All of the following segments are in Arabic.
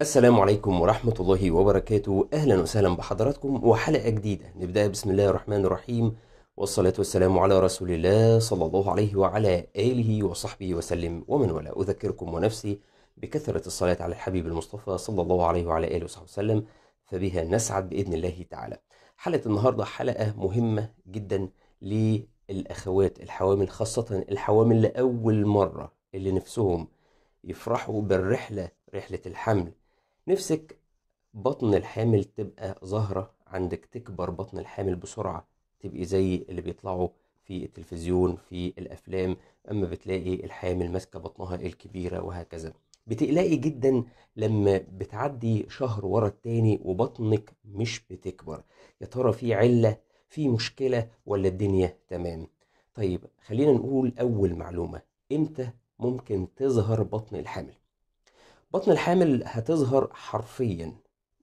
السلام عليكم ورحمة الله وبركاته أهلا وسهلا بحضراتكم وحلقة جديدة نبدأ بسم الله الرحمن الرحيم والصلاة والسلام على رسول الله صلى الله عليه وعلى آله وصحبه وسلم ومن ولا أذكركم ونفسي بكثرة الصلاة على الحبيب المصطفى صلى الله عليه وعلى آله وصحبه وسلم فبها نسعد بإذن الله تعالى حلقة النهاردة حلقة مهمة جدا للأخوات الحوامل خاصة الحوامل لأول مرة اللي نفسهم يفرحوا بالرحلة رحلة الحمل نفسك بطن الحامل تبقى ظاهرة عندك تكبر بطن الحامل بسرعة تبقي زي اللي بيطلعوا في التلفزيون في الأفلام أما بتلاقي الحامل ماسكة بطنها الكبيرة وهكذا بتقلقي جدا لما بتعدي شهر ورا التاني وبطنك مش بتكبر يا ترى في علة في مشكلة ولا الدنيا تمام طيب خلينا نقول أول معلومة إمتى ممكن تظهر بطن الحامل بطن الحامل هتظهر حرفيا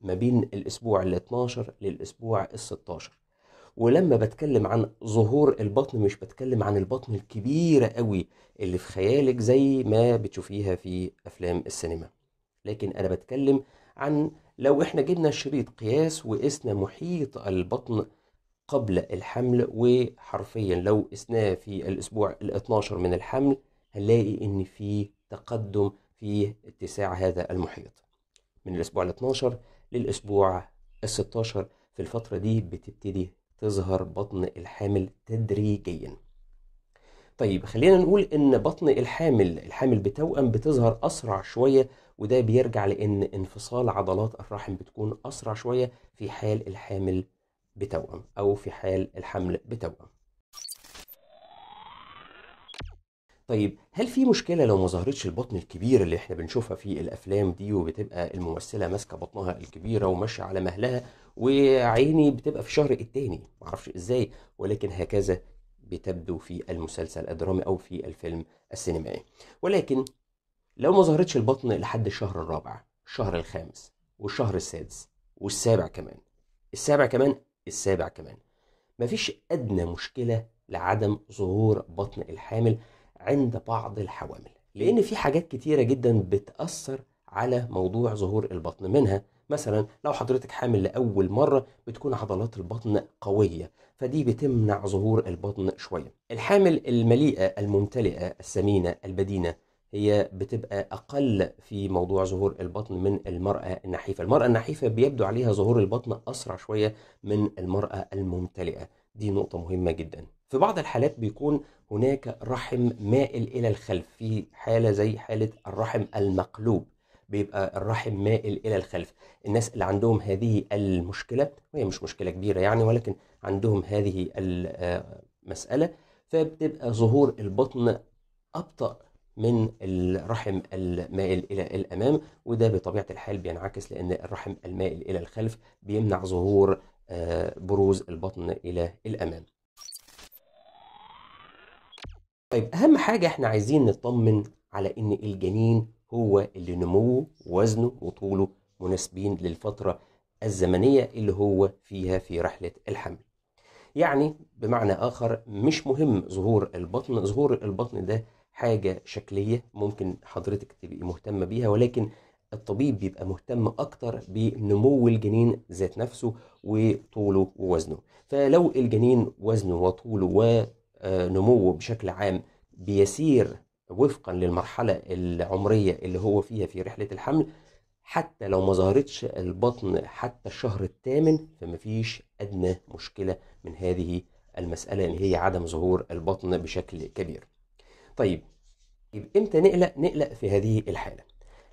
ما بين الأسبوع ال 12 للأسبوع ال 16 ولما بتكلم عن ظهور البطن مش بتكلم عن البطن الكبيرة قوي اللي في خيالك زي ما بتشوفيها في أفلام السينما لكن أنا بتكلم عن لو إحنا جبنا شريط قياس وقسنا محيط البطن قبل الحمل وحرفيا لو قسناه في الأسبوع ال 12 من الحمل هنلاقي إن في تقدم في اتساع هذا المحيط من الأسبوع ال 12 للأسبوع ال 16 في الفترة دي بتبتدي تظهر بطن الحامل تدريجيا طيب خلينا نقول ان بطن الحامل الحامل بتوأم بتظهر اسرع شويه وده بيرجع لان انفصال عضلات الرحم بتكون اسرع شويه في حال الحامل بتوأم او في حال الحمل بتوأم طيب هل في مشكله لو ما ظهرتش البطن الكبير اللي احنا بنشوفها في الافلام دي وبتبقى الممثله ماسكه بطنها الكبيره وماشيه على مهلها وعيني بتبقى في شهر التاني معرفش ازاي ولكن هكذا بتبدو في المسلسل الدرامي او في الفيلم السينمائي ولكن لو ما ظهرتش البطن لحد الشهر الرابع الشهر الخامس والشهر السادس والسابع كمان السابع كمان السابع كمان مفيش ادنى مشكله لعدم ظهور بطن الحامل عند بعض الحوامل لأن في حاجات كتيرة جدا بتأثر على موضوع ظهور البطن منها مثلا لو حضرتك حامل لأول مرة بتكون عضلات البطن قوية فدي بتمنع ظهور البطن شوية الحامل المليئة الممتلئة السمينة البدينة هي بتبقى أقل في موضوع ظهور البطن من المرأة النحيفة المرأة النحيفة بيبدو عليها ظهور البطن أسرع شوية من المرأة الممتلئة دي نقطة مهمة جدا في بعض الحالات بيكون هناك رحم مائل إلى الخلف في حالة زي حالة الرحم المقلوب بيبقى الرحم مائل إلى الخلف الناس اللي عندهم هذه المشكلة وهي مش مشكلة كبيرة يعني ولكن عندهم هذه المسألة آه، فبتبقى ظهور البطن أبطأ من الرحم المائل إلى الأمام وده بطبيعة الحال بينعكس لأن الرحم المائل إلى الخلف بيمنع ظهور آه، بروز البطن إلى الأمام طيب أهم حاجة إحنا عايزين نطمن على إن الجنين هو اللي نموه ووزنه وطوله مناسبين للفترة الزمنية اللي هو فيها في رحلة الحمل يعني بمعنى آخر مش مهم ظهور البطن ظهور البطن ده حاجة شكلية ممكن حضرتك تبقي مهتمة بيها ولكن الطبيب بيبقى مهتم أكتر بنمو الجنين ذات نفسه وطوله ووزنه فلو الجنين وزنه وطوله و نموه بشكل عام بيسير وفقا للمرحلة العمرية اللي هو فيها في رحلة الحمل حتى لو ما ظهرتش البطن حتى الشهر الثامن فمفيش أدنى مشكلة من هذه المسألة اللي هي عدم ظهور البطن بشكل كبير طيب امتى نقلق نقلق في هذه الحالة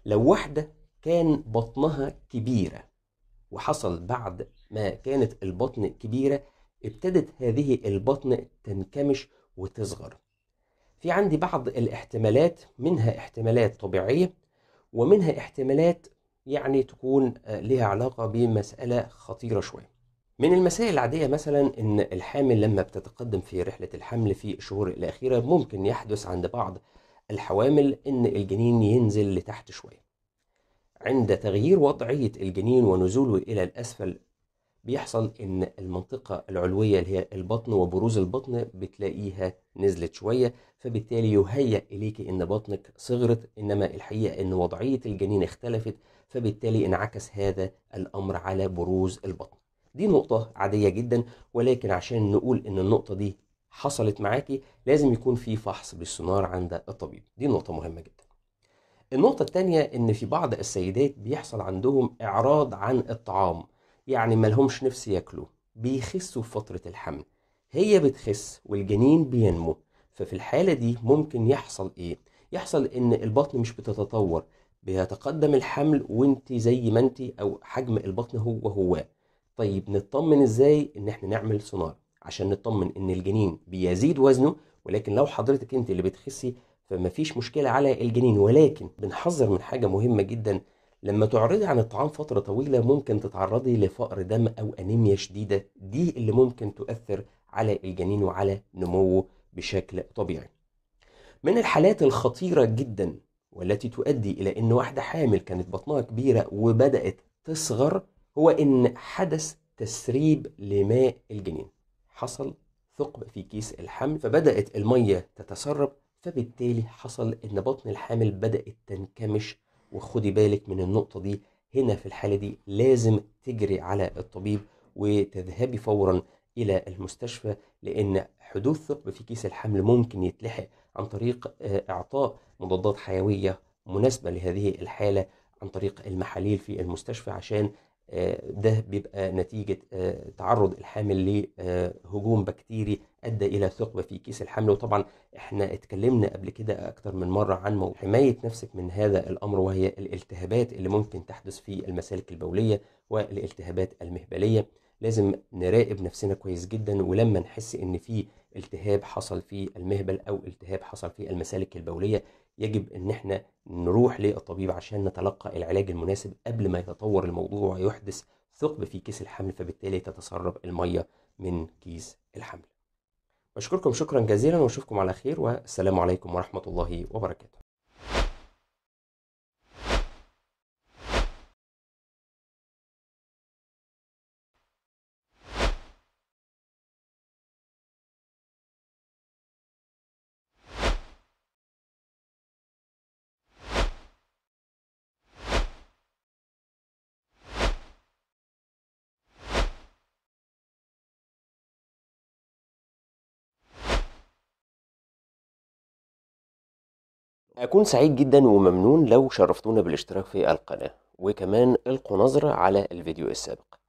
لو واحدة كان بطنها كبيرة وحصل بعد ما كانت البطن كبيرة ابتدت هذه البطن تنكمش وتصغر في عندي بعض الاحتمالات منها احتمالات طبيعية ومنها احتمالات يعني تكون آه، لها علاقة بمسألة خطيرة شوية من المسائل العادية مثلا أن الحامل لما بتتقدم في رحلة الحمل في الشهور الأخيرة ممكن يحدث عند بعض الحوامل أن الجنين ينزل لتحت شوية عند تغيير وضعية الجنين ونزوله إلى الأسفل بيحصل ان المنطقة العلوية اللي هي البطن وبروز البطن بتلاقيها نزلت شوية فبالتالي يهيأ اليك ان بطنك صغرت انما الحقيقة ان وضعية الجنين اختلفت فبالتالي انعكس هذا الامر على بروز البطن دي نقطة عادية جدا ولكن عشان نقول ان النقطة دي حصلت معاكي لازم يكون في فحص بالسونار عند الطبيب دي نقطة مهمة جدا النقطة الثانية إن في بعض السيدات بيحصل عندهم إعراض عن الطعام يعني ملهمش نفس ياكلوا بيخسوا في فترة الحمل هي بتخس والجنين بينمو ففي الحالة دي ممكن يحصل إيه؟ يحصل إن البطن مش بتتطور بيتقدم الحمل وانت زي ما انت او حجم البطن هو هو طيب نطمن ازاي ان احنا نعمل سونار عشان نطمن ان الجنين بيزيد وزنه ولكن لو حضرتك انت اللي بتخسي فما فيش مشكلة على الجنين ولكن بنحذر من حاجة مهمة جدا لما تعرضي عن الطعام فترة طويلة ممكن تتعرضي لفقر دم أو أنيميا شديدة دي اللي ممكن تؤثر على الجنين وعلى نموه بشكل طبيعي من الحالات الخطيرة جدا والتي تؤدي إلى أن واحدة حامل كانت بطنها كبيرة وبدأت تصغر هو أن حدث تسريب لماء الجنين حصل ثقب في كيس الحمل فبدأت المية تتسرب فبالتالي حصل أن بطن الحامل بدأت تنكمش وخدي بالك من النقطة دي هنا في الحالة دي لازم تجري على الطبيب وتذهبي فورا إلى المستشفى لأن حدوث ثقب في كيس الحمل ممكن يتلحق عن طريق آه، إعطاء مضادات حيوية مناسبة لهذه الحالة عن طريق المحاليل في المستشفى عشان آه، ده بيبقى نتيجة آه، تعرض الحامل لهجوم بكتيري أدى إلى ثقب في كيس الحمل وطبعا احنا اتكلمنا قبل كده أكتر من مرة عن حماية نفسك من هذا الأمر وهي الالتهابات اللي ممكن تحدث في المسالك البولية والالتهابات المهبلية لازم نراقب نفسنا كويس جدا ولما نحس ان في التهاب حصل في المهبل او التهاب حصل في المسالك البوليه يجب ان احنا نروح للطبيب عشان نتلقى العلاج المناسب قبل ما يتطور الموضوع ويحدث ثقب في كيس الحمل فبالتالي تتسرب المية من كيس الحمل بشكركم شكرا جزيلا واشوفكم على خير والسلام عليكم ورحمة الله وبركاته أكون سعيد جدا وممنون لو شرفتونا بالاشتراك في القناة وكمان القوا نظرة على الفيديو السابق